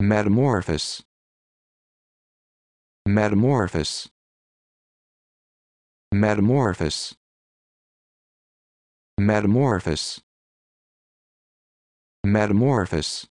metamorphosis metamorphosis metamorphosis metamorphosis metamorphosis